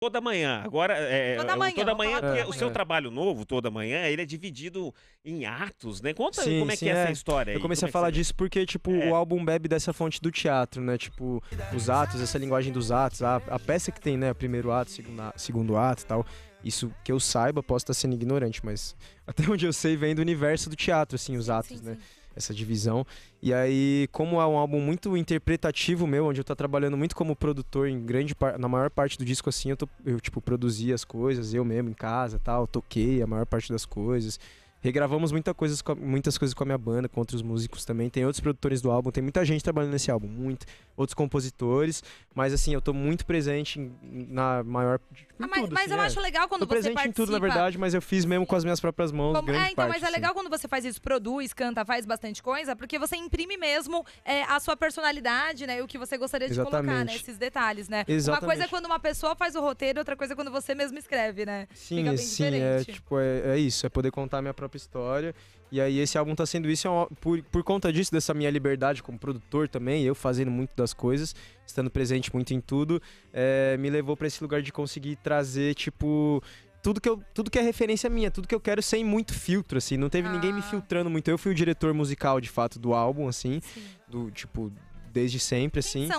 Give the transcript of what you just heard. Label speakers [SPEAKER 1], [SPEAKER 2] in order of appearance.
[SPEAKER 1] Toda manhã. Agora, é, é toda é manhã, toda manhã toda o seu trabalho novo, toda manhã, ele é dividido em atos, né? Conta sim, como é sim, que é, é, essa é. história. Aí. Eu comecei como a falar é? disso porque, tipo, o álbum bebe dessa fonte do teatro, né? Tipo, os atos, essa linguagem dos atos, a, a peça que tem, né? Primeiro ato, segundo, segundo ato e tal. Isso que eu saiba, posso estar sendo ignorante, mas até onde eu sei, vem do universo do teatro, assim, os atos, sim, né? essa divisão. E aí, como é um álbum muito interpretativo meu, onde eu tô trabalhando muito como produtor em grande na maior parte do disco assim, eu, tô, eu tipo produzi as coisas eu mesmo em casa, tal, toquei a maior parte das coisas. Regravamos muita coisa, muitas coisas com a minha banda, com outros músicos também. Tem outros produtores do álbum, tem muita gente trabalhando nesse álbum, muito outros compositores, mas assim, eu tô muito presente em, na maior.
[SPEAKER 2] Ah, em ah, mas tudo, mas assim, eu é. acho legal quando tô você presente participa. em tudo, na verdade,
[SPEAKER 1] mas eu fiz mesmo com as minhas próprias mãos. Como, grande é, então, parte, mas é assim. legal
[SPEAKER 2] quando você faz isso, produz, canta, faz bastante coisa, porque você imprime mesmo é, a sua personalidade, né? E o que você gostaria de Exatamente. colocar, né? Esses detalhes, né? Exatamente. Uma coisa é quando uma pessoa faz o roteiro, outra coisa é quando você mesmo escreve, né? Sim, sim. É, tipo,
[SPEAKER 1] é, é isso, é poder contar a minha própria história. E aí esse álbum tá sendo isso, é por, por conta disso, dessa minha liberdade como produtor também, eu fazendo muito das as coisas, estando presente muito em tudo, é, me levou para esse lugar de conseguir trazer, tipo, tudo que, eu, tudo que é referência minha, tudo que eu quero sem muito filtro, assim. Não teve ah. ninguém me ah. filtrando muito. Eu fui o diretor musical, de fato, do álbum, assim. Sim. Do, tipo, desde sempre, assim. São